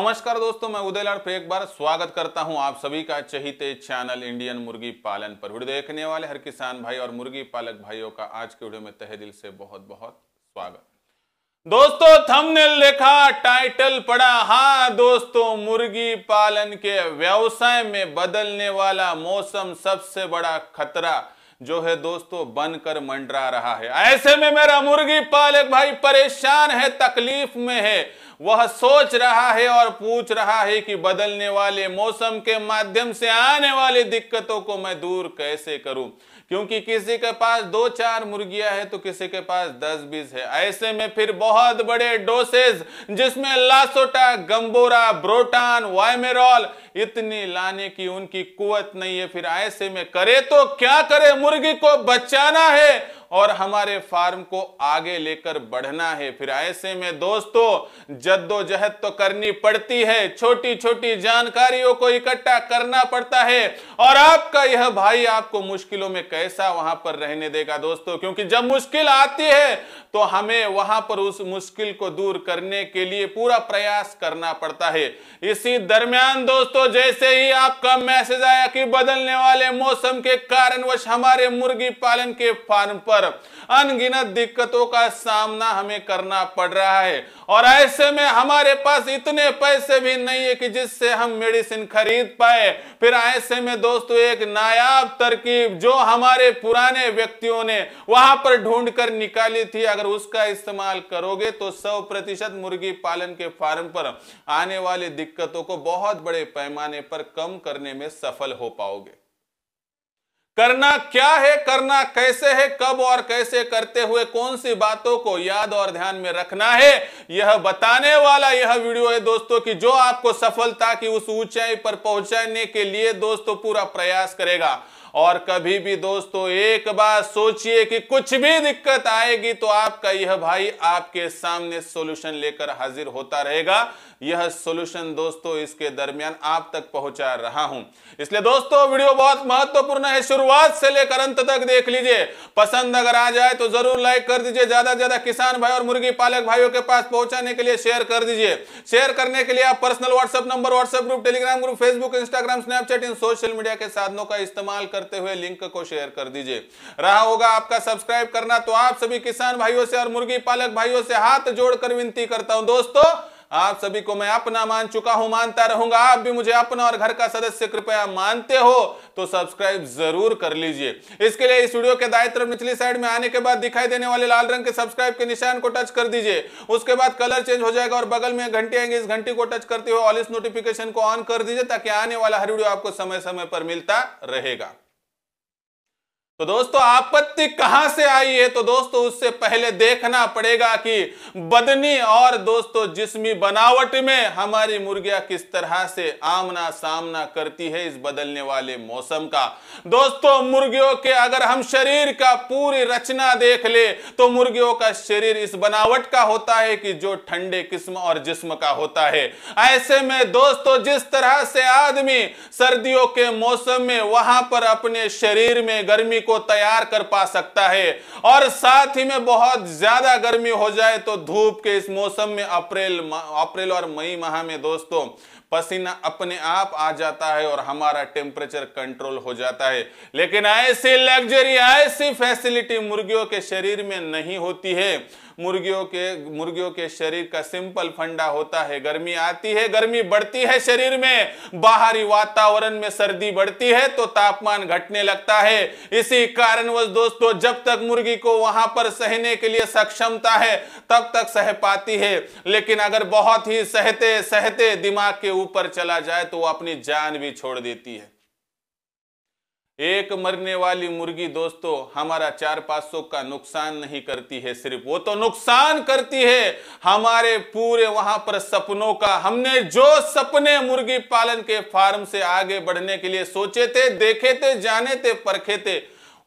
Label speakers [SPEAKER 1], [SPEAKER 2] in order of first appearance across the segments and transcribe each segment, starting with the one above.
[SPEAKER 1] नमस्कार दोस्तों मैं उदय लाड़ फिर एक बार स्वागत करता हूं आप सभी का चहिते चैनल इंडियन मुर्गी पालन पर वीडियो देखने वाले हर किसान भाई और मुर्गी पालक भाइयों का आज के वीडियो में तहे दिल से बहुत बहुत स्वागत दोस्तों थंबनेल देखा टाइटल पढ़ा हाँ दोस्तों मुर्गी पालन के व्यवसाय में बदलने वाला मौसम सबसे बड़ा खतरा जो है दोस्तों बनकर मंडरा रहा है ऐसे में मेरा मुर्गी पालक भाई परेशान है तकलीफ में है वह सोच रहा है और पूछ रहा है कि बदलने वाले मौसम के माध्यम से आने वाली दिक्कतों को मैं दूर कैसे करूं क्योंकि किसी के पास दो चार मुर्गियां है तो किसी के पास दस बीस है ऐसे में फिर बहुत बड़े डोसेज जिसमें लासोटा गंबोरा ब्रोटान वायमेरॉल इतनी लाने की उनकी कुवत नहीं है फिर ऐसे में करे तो क्या करे मुर्गी को बचाना है और हमारे फार्म को आगे लेकर बढ़ना है फिर ऐसे में दोस्तों जद्दोजहद तो करनी पड़ती है छोटी छोटी जानकारियों को इकट्ठा करना पड़ता है और आपका यह भाई आपको मुश्किलों में कैसा वहां पर रहने देगा दोस्तों क्योंकि जब मुश्किल आती है तो हमें वहां पर उस मुश्किल को दूर करने के लिए पूरा प्रयास करना पड़ता है इसी दरमियान दोस्तों जैसे ही आपका मैसेज आया कि बदलने वाले मौसम के कारणवश हमारे मुर्गी पालन के फार्म पर पर अनगिनत दिक्कतों का सामना हमें करना पड़ रहा है और ऐसे में हमारे पास इतने पैसे भी नहीं है कि जिससे हम मेडिसिन खरीद पाए फिर ऐसे में दोस्तों एक नायाब तरकीब जो हमारे पुराने व्यक्तियों ने वहां पर ढूंढ कर निकाली थी अगर उसका इस्तेमाल करोगे तो सौ प्रतिशत मुर्गी पालन के फार्म पर आने वाली दिक्कतों को बहुत बड़े पैमाने पर कम करने में सफल हो पाओगे करना क्या है करना कैसे है कब और कैसे करते हुए कौन सी बातों को याद और ध्यान में रखना है यह बताने वाला यह वीडियो है दोस्तों कि जो आपको सफलता की उस ऊंचाई पर पहुंचाने के लिए दोस्तों पूरा प्रयास करेगा और कभी भी दोस्तों एक बार सोचिए कि कुछ भी दिक्कत आएगी तो आपका यह भाई आपके सामने सोल्यूशन लेकर हाजिर होता रहेगा यह सोल्यूशन दोस्तों इसके दरमियान आप तक पहुंचा रहा हूं इसलिए दोस्तों वीडियो बहुत महत्वपूर्ण है शुरुआत से लेकर अंत तक देख लीजिए पसंद अगर आ जाए तो जरूर लाइक कर दीजिए ज्यादा से ज्यादा किसान भाई और मुर्गी पालक भाइयों के पास पहुंचाने के लिए शेयर कर दीजिए शेयर करने के लिए आप personal WhatsApp number WhatsApp group Telegram group Facebook Instagram Snapchat इन सोशल मीडिया के साधनों का इस्तेमाल करते हुए लिंक को शेयर कर दीजिए रहा होगा आपका सब्सक्राइब करना तो आप सभी किसान भाइयों से और मुर्गी पालक भाइयों से हाथ जोड़कर विनती करता हूं दोस्तों आप सभी को मैं अपना मान चुका हूं मानता रहूंगा आप भी मुझे अपना और घर का सदस्य कृपया मानते हो तो सब्सक्राइब जरूर कर लीजिए इसके लिए इस वीडियो के दाएं तरफ निचली साइड में आने के बाद दिखाई देने वाले लाल रंग के सब्सक्राइब के निशान को टच कर दीजिए उसके बाद कलर चेंज हो जाएगा और बगल में घंटी आएंगे इस घंटी को टच करते हुए ऑल इस नोटिफिकेशन को ऑन कर दीजिए ताकि आने वाला हर वीडियो आपको समय समय पर मिलता रहेगा तो दोस्तों आपत्ति कहां से आई है तो दोस्तों उससे पहले देखना पड़ेगा कि बदनी और दोस्तों जिस्मी बनावट में हमारी मुर्गियां किस तरह से आमना सामना करती है इस बदलने वाले मौसम का दोस्तों मुर्गियों के अगर हम शरीर का पूरी रचना देख ले तो मुर्गियों का शरीर इस बनावट का होता है कि जो ठंडे किस्म और जिस्म का होता है ऐसे में दोस्तों जिस तरह से आदमी सर्दियों के मौसम में वहां पर अपने शरीर में गर्मी को तैयार कर पा सकता है और साथ ही में बहुत ज्यादा गर्मी हो जाए तो धूप के इस मौसम में अप्रैल अप्रैल और मई माह में दोस्तों पसीना अपने आप आ जाता है और हमारा टेम्परेचर कंट्रोल हो जाता है लेकिन ऐसी लग्जरी ऐसी फैसिलिटी मुर्गियों के शरीर में नहीं होती है मुर्गियों के मुर्गियों के शरीर का सिंपल फंडा होता है गर्मी आती है गर्मी बढ़ती है शरीर में बाहरी वातावरण में सर्दी बढ़ती है तो तापमान घटने लगता है इसी कारणवश दोस्तों जब तक मुर्गी को वहां पर सहने के लिए सक्षमता है तब तक सह पाती है लेकिन अगर बहुत ही सहते सहते दिमाग के ऊपर चला जाए तो वो अपनी जान भी छोड़ देती है एक मरने वाली मुर्गी दोस्तों हमारा चार पांच सौ का नुकसान नहीं करती है सिर्फ वो तो नुकसान करती है हमारे पूरे वहां पर सपनों का हमने जो सपने मुर्गी पालन के फार्म से आगे बढ़ने के लिए सोचे थे देखे थे जाने थे परखे थे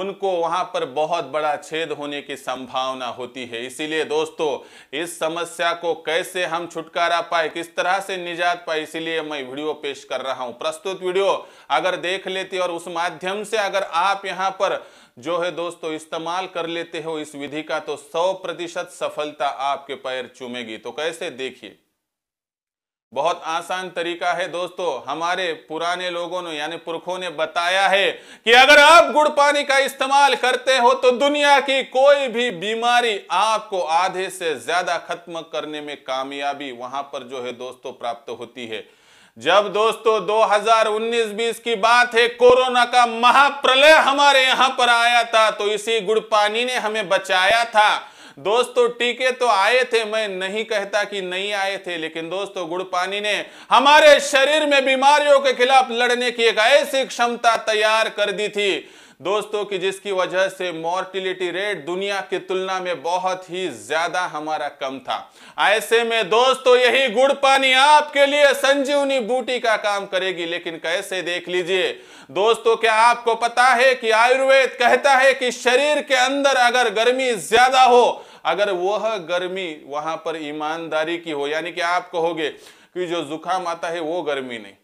[SPEAKER 1] उनको वहां पर बहुत बड़ा छेद होने की संभावना होती है इसीलिए दोस्तों इस समस्या को कैसे हम छुटकारा पाए किस तरह से निजात पाए इसीलिए मैं वीडियो पेश कर रहा हूं प्रस्तुत वीडियो अगर देख लेते और उस माध्यम से अगर आप यहाँ पर जो है दोस्तों इस्तेमाल कर लेते हो इस विधि का तो सौ प्रतिशत सफलता आपके पैर चुमेगी तो कैसे देखिए बहुत आसान तरीका है दोस्तों हमारे पुराने लोगों ने यानी पुरखों ने बताया है कि अगर आप गुड़ पानी का इस्तेमाल करते हो तो दुनिया की कोई भी बीमारी आपको आधे से ज्यादा खत्म करने में कामयाबी वहां पर जो है दोस्तों प्राप्त होती है जब दोस्तों 2019-20 की बात है कोरोना का महाप्रलय हमारे यहां पर आया था तो इसी गुड़ पानी ने हमें बचाया था दोस्तों टीके तो आए थे मैं नहीं कहता कि नहीं आए थे लेकिन दोस्तों गुड़पानी ने हमारे शरीर में बीमारियों के खिलाफ लड़ने की एक ऐसी क्षमता तैयार कर दी थी दोस्तों कि जिसकी वजह से मोर्टिलिटी रेट दुनिया की तुलना में बहुत ही ज्यादा हमारा कम था ऐसे में दोस्तों यही गुड़ पानी आपके लिए संजीवनी बूटी का काम करेगी लेकिन कैसे देख लीजिए दोस्तों क्या आपको पता है कि आयुर्वेद कहता है कि शरीर के अंदर अगर गर्मी ज्यादा हो अगर वह गर्मी वहां पर ईमानदारी की हो यानी कि आप कहोगे कि जो जुकाम आता है वो गर्मी नहीं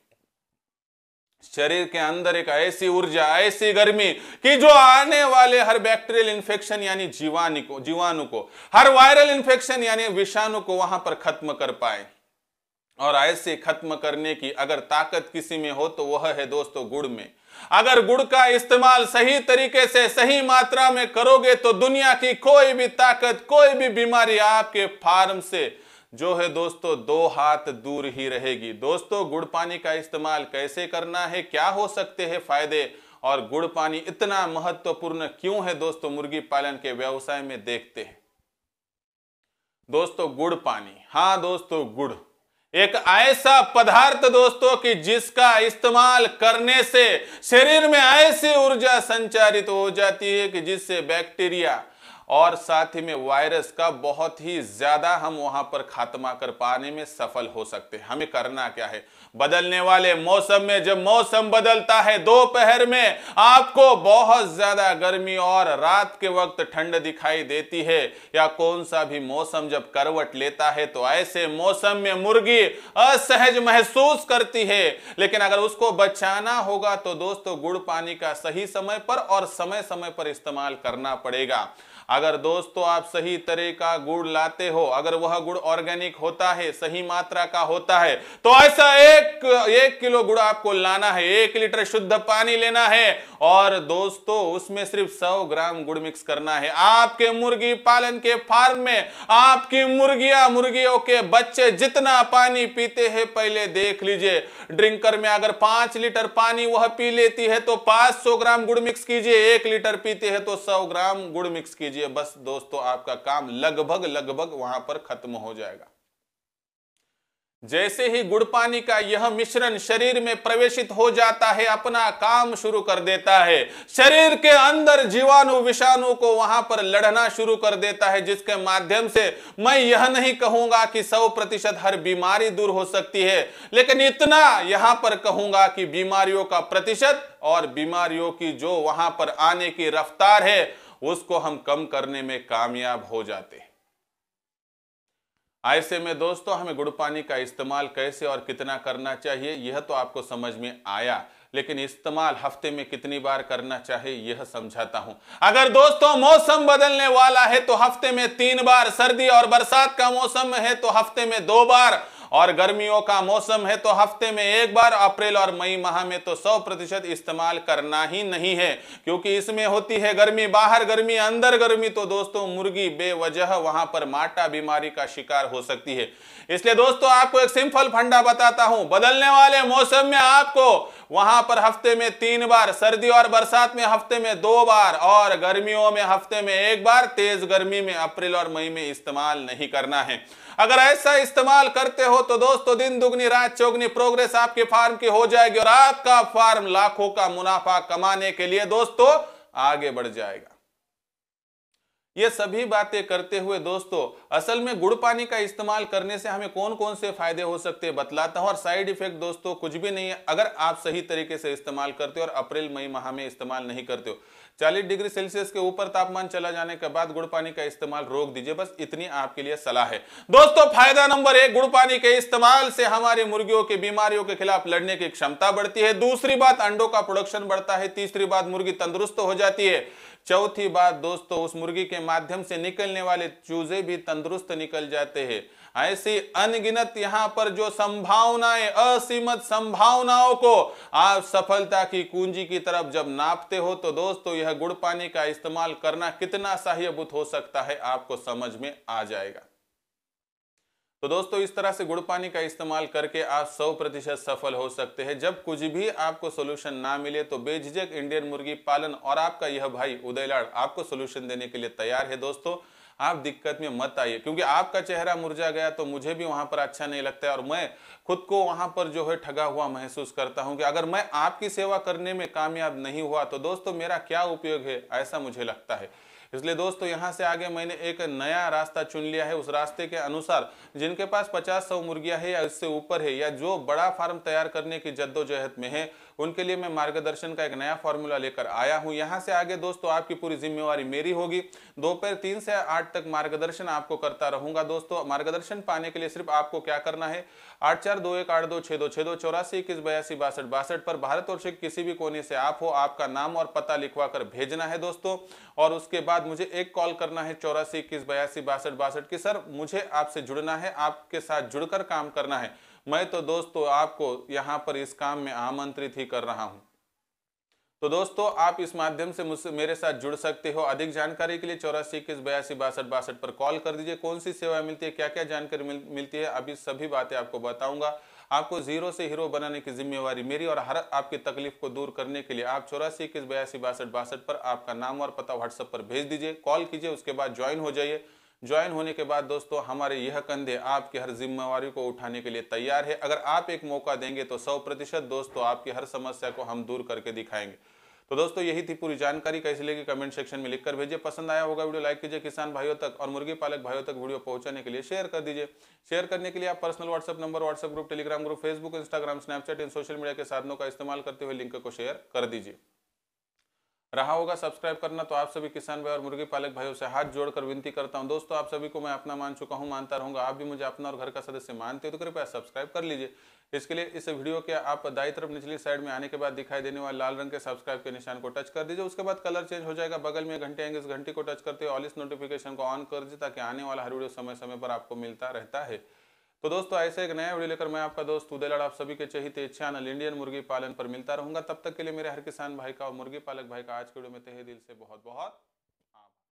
[SPEAKER 1] शरीर के अंदर एक ऐसी ऊर्जा ऐसी गर्मी कि जो आने वाले हर बैक्टीरियल इंफेक्शन यानी जीवाणु को जीवाणु को हर वायरल इंफेक्शन यानी विषाणु को वहां पर खत्म कर पाए और ऐसे खत्म करने की अगर ताकत किसी में हो तो वह है दोस्तों गुड़ में अगर गुड़ का इस्तेमाल सही तरीके से सही मात्रा में करोगे तो दुनिया की कोई भी ताकत कोई भी बीमारी आपके फार्म से जो है दोस्तों दो हाथ दूर ही रहेगी दोस्तों गुड़ पानी का इस्तेमाल कैसे करना है क्या हो सकते हैं फायदे और गुड़ पानी इतना महत्वपूर्ण क्यों है दोस्तों मुर्गी पालन के व्यवसाय में देखते हैं दोस्तों गुड़ पानी हाँ दोस्तों गुड़ एक ऐसा पदार्थ दोस्तों कि जिसका इस्तेमाल करने से शरीर में ऐसी ऊर्जा संचारित हो जाती है कि जिससे बैक्टीरिया और साथ ही में वायरस का बहुत ही ज़्यादा हम वहां पर खात्मा कर पाने में सफल हो सकते हैं हमें करना क्या है बदलने वाले मौसम में जब मौसम बदलता है दोपहर में आपको बहुत ज़्यादा गर्मी और रात के वक्त ठंड दिखाई देती है या कौन सा भी मौसम जब करवट लेता है तो ऐसे मौसम में मुर्गी असहज महसूस करती है लेकिन अगर उसको बचाना होगा तो दोस्तों गुड़ पानी का सही समय पर और समय समय पर इस्तेमाल करना पड़ेगा अगर दोस्तों आप सही तरह का गुड़ लाते हो अगर वह गुड़ ऑर्गेनिक होता है सही मात्रा का होता है तो ऐसा एक एक किलो गुड़ आपको लाना है एक लीटर शुद्ध पानी लेना है और दोस्तों उसमें सिर्फ सौ ग्राम गुड़ मिक्स करना है आपके मुर्गी पालन के फार्म में आपकी मुर्गियां मुर्गियों के बच्चे जितना पानी पीते हैं पहले देख लीजिए ड्रिंकर में अगर पांच लीटर पानी वह पी लेती है तो पांच ग्राम गुड़ मिक्स कीजिए एक लीटर पीते हैं तो सौ ग्राम गुड़ मिक्स कीजिए दीजिए बस दोस्तों आपका काम लगभग लगभग वहां पर खत्म हो जाएगा जैसे ही गुड़ पानी का यह मिश्रण शरीर में प्रवेशित हो जाता है अपना काम शुरू कर देता है शरीर के अंदर जीवाणु विषाणु को वहां पर लड़ना शुरू कर देता है जिसके माध्यम से मैं यह नहीं कहूंगा कि सौ प्रतिशत हर बीमारी दूर हो सकती है लेकिन इतना यहां पर कहूंगा कि बीमारियों का प्रतिशत और बीमारियों की जो वहां पर आने की रफ्तार है उसको हम कम करने में कामयाब हो जाते हैं ऐसे में दोस्तों हमें गुड़ पानी का इस्तेमाल कैसे और कितना करना चाहिए यह तो आपको समझ में आया लेकिन इस्तेमाल हफ्ते में कितनी बार करना चाहिए यह समझाता हूं अगर दोस्तों मौसम बदलने वाला है तो हफ्ते में तीन बार सर्दी और बरसात का मौसम है तो हफ्ते में दो बार और गर्मियों का मौसम है तो हफ्ते में एक बार अप्रैल और मई माह में तो सौ प्रतिशत इस्तेमाल करना ही नहीं है क्योंकि इसमें होती है गर्मी बाहर गर्मी अंदर गर्मी तो दोस्तों मुर्गी बेवजह वहां पर माटा बीमारी का शिकार हो सकती है इसलिए दोस्तों आपको एक सिंपल फंडा बताता हूं बदलने वाले मौसम में आपको वहां पर हफ्ते में तीन बार सर्दी और बरसात में हफ्ते में दो बार और गर्मियों में हफ्ते में एक बार तेज गर्मी में अप्रैल और मई में इस्तेमाल नहीं करना है अगर ऐसा इस्तेमाल करते हो तो दोस्तों दिन दुगनी रात चौगनी प्रोग्रेस आपके फार्म की हो जाएगी और आपका फार्म लाखों का मुनाफा कमाने के लिए दोस्तों आगे बढ़ जाएगा ये सभी बातें करते हुए दोस्तों असल में गुड़ पानी का इस्तेमाल करने से हमें कौन कौन से फायदे हो सकते हैं बतलाता हूँ और साइड इफेक्ट दोस्तों कुछ भी नहीं है अगर आप सही तरीके से इस्तेमाल करते हो और अप्रैल मई माह में इस्तेमाल नहीं करते हो चालीस डिग्री सेल्सियस के ऊपर तापमान चला जाने के बाद गुड़ पानी का इस्तेमाल रोक दीजिए बस इतनी आपके लिए सलाह है दोस्तों फायदा नंबर एक गुड़ पानी के इस्तेमाल से हमारी मुर्गियों की बीमारियों के खिलाफ लड़ने की क्षमता बढ़ती है दूसरी बात अंडों का प्रोडक्शन बढ़ता है तीसरी बात मुर्गी तंदुरुस्त हो जाती है चौथी बात दोस्तों उस मुर्गी के माध्यम से निकलने वाले चूजे भी तंदुरुस्त निकल जाते हैं ऐसी अनगिनत यहां पर जो संभावनाएं असीमित संभावनाओं को आप सफलता की कुंजी की तरफ जब नापते हो तो दोस्तों यह गुड़ पानी का इस्तेमाल करना कितना सहयभूत हो सकता है आपको समझ में आ जाएगा तो दोस्तों इस तरह से गुड़ पानी का इस्तेमाल करके आप 100 प्रतिशत सफल हो सकते हैं जब कुछ भी आपको सोल्यूशन ना मिले तो बेझिझक इंडियन मुर्गी पालन और आपका यह भाई उदय आपको सोल्यूशन देने के लिए तैयार है दोस्तों आप दिक्कत में मत आइए क्योंकि आपका चेहरा मुरझा गया तो मुझे भी वहां पर अच्छा नहीं लगता है और मैं खुद को वहां पर जो है ठगा हुआ महसूस करता हूं कि अगर मैं आपकी सेवा करने में कामयाब नहीं हुआ तो दोस्तों मेरा क्या उपयोग है ऐसा मुझे लगता है इसलिए दोस्तों यहाँ से आगे मैंने एक नया रास्ता चुन लिया है उस रास्ते के अनुसार जिनके पास पचास सौ मुर्गिया है या इससे ऊपर है या जो बड़ा फार्म तैयार करने की जद्दोजहद में है उनके लिए मैं मार्गदर्शन का एक नया फॉर्मूला लेकर आया हूँ यहाँ से आगे दोस्तों आपकी पूरी जिम्मेवारी मेरी होगी दोपहर तीन से आठ तक मार्गदर्शन आपको करता रहूंगा दोस्तों मार्गदर्शन पाने के लिए सिर्फ आपको क्या करना है आठ चार दो एक आठ दो छह दो छह दो चौरासी इक्कीस बयासी बासठ बासठ पर भारत और किसी भी कोने से आप हो आपका नाम और पता लिखवा कर भेजना है दोस्तों और उसके बाद बाद मुझे एक कॉल करना है चौरासी इक्कीस बयासी बासठ बासठ की सर मुझे आपसे जुड़ना है आपके साथ जुड़कर काम करना है मैं तो दोस्तों आपको यहाँ पर इस काम में आमंत्रित ही कर रहा हूँ तो दोस्तों आप इस माध्यम से मुझसे मेरे साथ जुड़ सकते हो अधिक जानकारी के लिए चौरासी इक्कीस बयासी बासठ बासठ पर कॉल कर दीजिए कौन सी सेवाएं मिलती है क्या क्या जानकारी मिलती है अभी सभी बातें आपको बताऊंगा आपको जीरो से हीरो बनाने की जिम्मेवारी मेरी और हर आपकी तकलीफ को दूर करने के लिए आप चौरासी इक्कीस बयासी बासठ बासठ पर आपका नाम और पता व्हाट्सएप पर भेज दीजिए कॉल कीजिए उसके बाद ज्वाइन हो जाइए ज्वाइन होने के बाद दोस्तों हमारे यह कंधे आपकी हर जिम्मेवारी को उठाने के लिए तैयार है अगर आप एक मौका देंगे तो सौ प्रतिशत दोस्तों आपकी हर समस्या को हम दूर करके दिखाएंगे तो दोस्तों यही थी पूरी जानकारी कैसे लेगी कमेंट सेक्शन में लिखकर भेजिए पसंद आया होगा वीडियो लाइक कीजिए किसान भाइयों तक और मुर्गी पालक भाइयों तक वीडियो पहुंचाने के लिए शेयर कर दीजिए शेयर करने के लिए आप personal WhatsApp number WhatsApp group Telegram group Facebook Instagram Snapchat इन सोशल मीडिया के साधनों का इस्तेमाल करते हुए लिंक को शेयर कर दीजिए रहा होगा सब्सक्राइब करना तो आप सभी किसान भाई और मुर्गी पालक भाइयों से हाथ जोड़कर विनती करता हूं दोस्तों आप सभी को मैं अपना मान चुका हूं मानता रहूंगा आप भी मुझे अपना और घर का सदस्य मानते हो तो कृपया सब्सक्राइब कर लीजिए इसके लिए इस वीडियो के आप दाई तरफ निचली साइड में आने के बाद दिखाई देने वाले लाल रंग के सब्सक्राइब के निशान को टच कर दीजिए उसके बाद कलर चेंज हो जाएगा बगल में घंटे आएंगे इस घंटी को टच करते हुए ऑल इस नोटिफिकेशन को ऑन कर दीजिए ताकि आने वाला हर वीडियो समय समय पर आपको मिलता रहता है तो दोस्तों ऐसे एक नया वीडियो लेकर मैं आपका दोस्त उदय आप सभी के चहित चैनल इंडियन मुर्गी पालन पर मिलता रहूंगा तब तक के लिए मेरे हर किसान भाई का और मुर्गी पालक भाई का आज के वीडियो में तहे दिल से बहुत बहुत